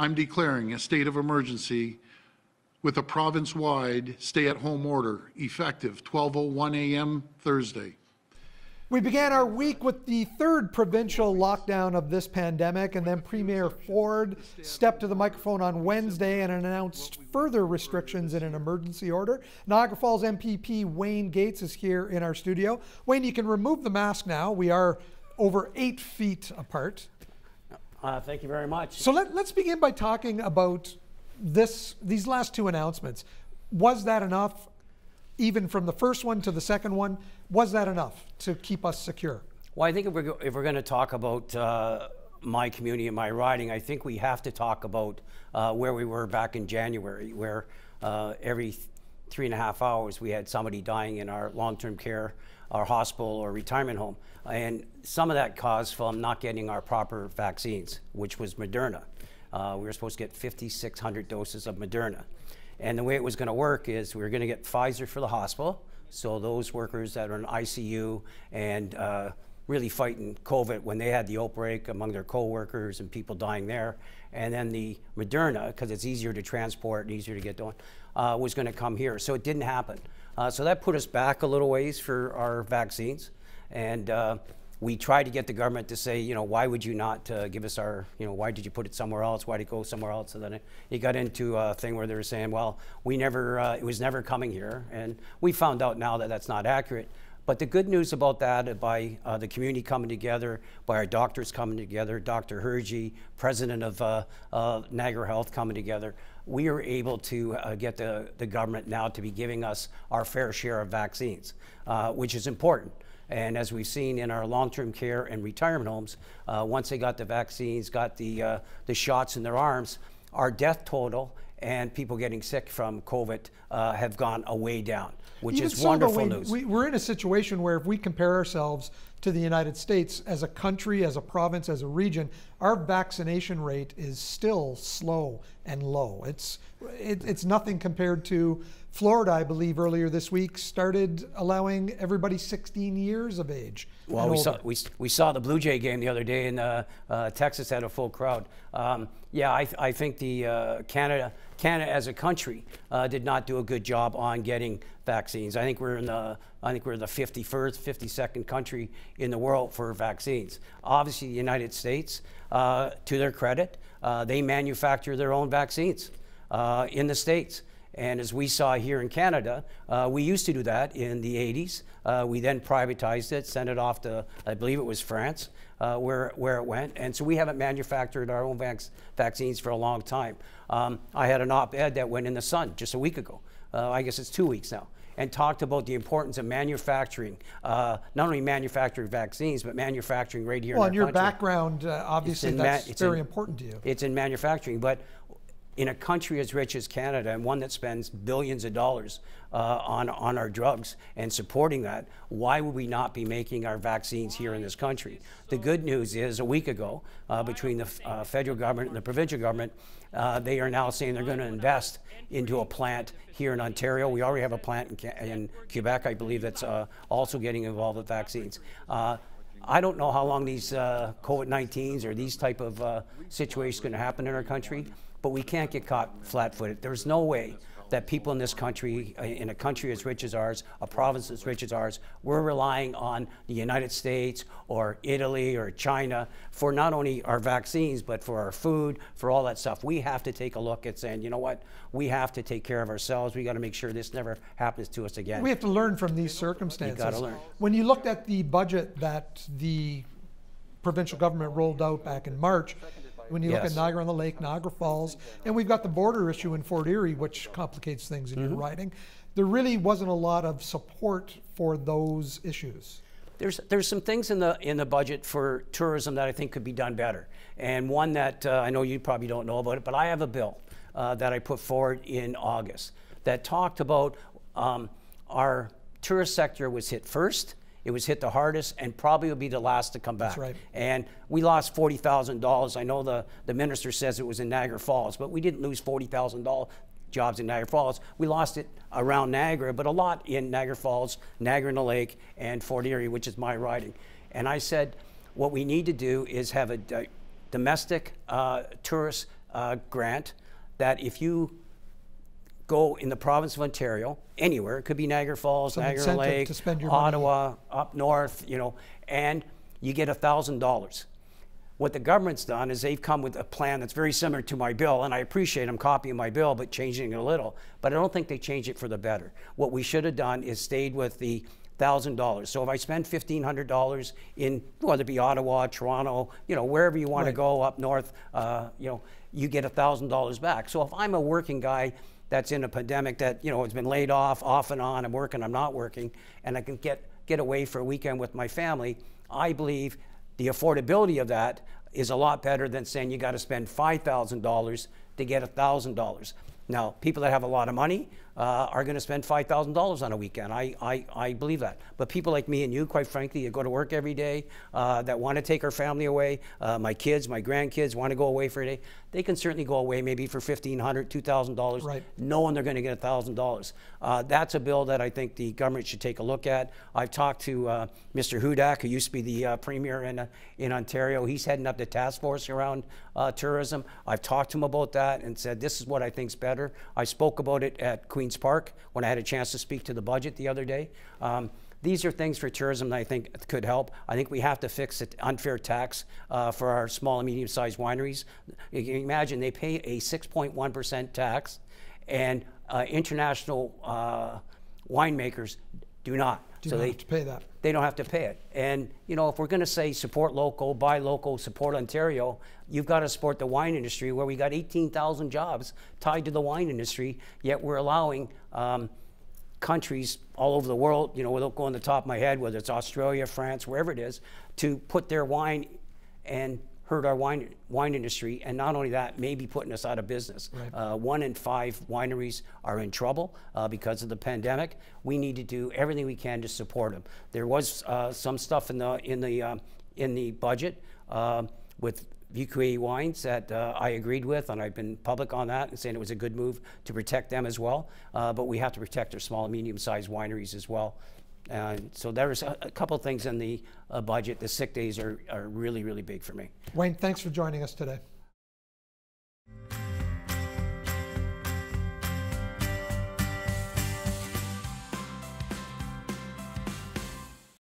I'm declaring a state of emergency with a province-wide stay-at-home order effective 12:01 a.m. Thursday. We began our week with the third provincial lockdown of this pandemic, and then Premier Ford stepped to the microphone on Wednesday and announced further restrictions in an emergency order. Niagara Falls MPP Wayne Gates is here in our studio. Wayne, you can remove the mask now. We are over eight feet apart. Uh, thank you very much. So let, us begin by talking about this. These last two announcements. Was that enough? Even from the first one to the second one, was that enough to keep us secure? Well, I think if we're, if we're going to talk about uh, my community and my riding, I think we have to talk about uh, where we were back in January, where uh, every th three and a half hours we had somebody dying in our long-term care our hospital or retirement home. And some of that caused from not getting our proper vaccines, which was Moderna. Uh, we were supposed to get 5,600 doses of Moderna. And the way it was going to work is we were going to get Pfizer for the hospital. So those workers that are in ICU and uh, really fighting COVID when they had the outbreak among their coworkers and people dying there. And then the Moderna, because it's easier to transport and easier to get going, uh, was going to come here. So it didn't happen. Uh, so that put us back a little ways for our vaccines. And uh, we tried to get the government to say, you know, why would you not uh, give us our, you know, why did you put it somewhere else? Why did it go somewhere else? And then it, it got into a thing where they were saying, well, we never, uh, it was never coming here. And we found out now that that's not accurate. But the good news about that, uh, by uh, the community coming together, by our doctors coming together, Dr. Herji, president of uh, uh, Niagara Health coming together, we are able to uh, get the, the government now to be giving us our fair share of vaccines, uh, which is important. And as we've seen in our long-term care and retirement homes, once they got the vaccines, got the, the shots in their arms, our death total and people getting sick from COVID uh, have gone away down, which Even is so, wonderful we, news. We, we're in a situation where if we compare ourselves to the United States as a country, as a province, as a region, our vaccination rate is still slow and low. It's it, it's nothing compared to Florida, I believe, earlier this week started allowing everybody 16 years of age. Well, we saw, we, we saw the Blue Jay game the other day, and uh, uh, Texas had a full crowd. Um, yeah, I, I think the uh, Canada Canada as a country uh, did not do a good job on getting vaccines. I think we're in the I think we're the 51st, 52nd country in the world for vaccines. Obviously, the United States, uh, to their credit, uh, they manufacture their own vaccines uh, in the states. And as we saw here in Canada, uh, we used to do that in the 80s. Uh, we then privatized it, sent it off to, I believe it was France, uh, where, where it went. And so we haven't manufactured our own vac vaccines for a long time. Um, I had an op ed that went in the Sun just a week ago. Uh, I guess it's two weeks now and talked about the importance of manufacturing, uh, not only manufacturing vaccines, but manufacturing right here well, in our your background, uh, obviously, that's very in, important to you. It's in manufacturing, but in a country as rich as Canada and one that spends billions of dollars uh, on, on our drugs and supporting that, why would we not be making our vaccines here in this country? The good news is a week ago, uh, between the uh, federal government and the provincial government, uh, they are now saying they're going to invest into a plant here in Ontario. We already have a plant in, in Quebec, I believe, that's uh, also getting involved with vaccines. Uh, I don't know how long these COVID-19s or these type of situations are going to happen in our country but we can't get caught flat-footed. There's no way that people in this country, in a country as rich as ours, a province as rich as ours, we're relying on the United States or Italy or China for not only our vaccines, but for our food, for all that stuff. We have to take a look at saying, you know what, we have to take care of ourselves. We got to make sure this never happens to us again. We have to learn from these circumstances. You got to learn. When you looked at the budget that the provincial government rolled out back in March, when you yes. look at Niagara on the Lake, Niagara Falls, and we've got the border issue in Fort Erie, which complicates things in mm -hmm. your mm-hmm. writing. There really wasn't a lot of support for those issues. There's, there's some things in the in the budget for tourism that I think could be done better, and one that uh, I know you probably don't know about it, but I have a bill uh, that I put forward in August that talked about um, our tourist sector was hit first, it was hit the hardest and probably will be the last to come back. That's right. And we lost $40,000. I know the, the minister says it was in Niagara Falls, but we didn't lose $40,000 jobs in Niagara Falls. We lost it around Niagara, but a lot in Niagara Falls, Niagara in the Lake, and Fort Erie, which is my riding. And I said, what we need to do is have a domestic uh, tourist uh, grant that if you go in the province of Ontario, anywhere. It could be Niagara Falls, Some Niagara Lake, Ottawa, money. up north, you know, and you get $1,000. What the government's done is they've come with a plan that's very similar to my bill, and I appreciate them copying my bill but changing it a little, but I don't think they changed it for the better. What we should have done is stayed with the $1,000. So if I spend $1,500 in, whether it be Ottawa, Toronto, you know, wherever you want right. to go up north, uh, you know, you get $1,000 back. So if I'm a working guy that's in a pandemic that, you know, has been laid off, off and on, I'm working, I'm not working, and I can get, get away for a weekend with my family, I believe the affordability of that is a lot better than saying you got to spend $5,000 to get $1,000. Now, people that have a lot of money, uh, are going to spend $5,000 on a weekend. I, I, I believe that. But people like me and you, quite frankly, you go to work every day uh, that want to take our family away. Uh, my kids, my grandkids want to go away for a day. They can certainly go away maybe for $1,500, $2,000, right. knowing they're going to get $1,000. Uh, that's a bill that I think the government should take a look at. I've talked to uh, Mr. Hudak, who used to be the uh, premier in, in Ontario. He's heading up the task force around tourism. I've talked to him about that and said, this is what I think is better. I spoke about it at Queen Queen's Park when I had a chance to speak to the budget the other day. Um, these are things for tourism that I think could help. I think we have to fix the unfair tax uh, for our small and medium-sized wineries. You can imagine they pay a 6.1% tax, and uh, international uh, winemakers do not. Do so not they pay that they don't have to pay it. And you know, if we're going to say support local, buy local, support Ontario, you've got to support the wine industry, where we got 18,000 jobs tied to the wine industry. Yet we're allowing um, countries all over the world, you know, without going the top of my head, whether it's Australia, France, wherever it is, to put their wine and hurt our wine, wine industry. And not only that, maybe putting us out of business. Right. Uh, one in five wineries are in trouble uh, because of the pandemic. We need to do everything we can to support them. There was uh, some stuff in the, in the, uh, in the budget uh, with VQA wines that uh, I agreed with, and I've been public on that and saying it was a good move to protect them as well. Uh, but we have to protect our small and medium sized wineries as well. And so there's a, a couple things in the uh, budget. The sick days are, are really, really big for me. Wayne, thanks for joining us today.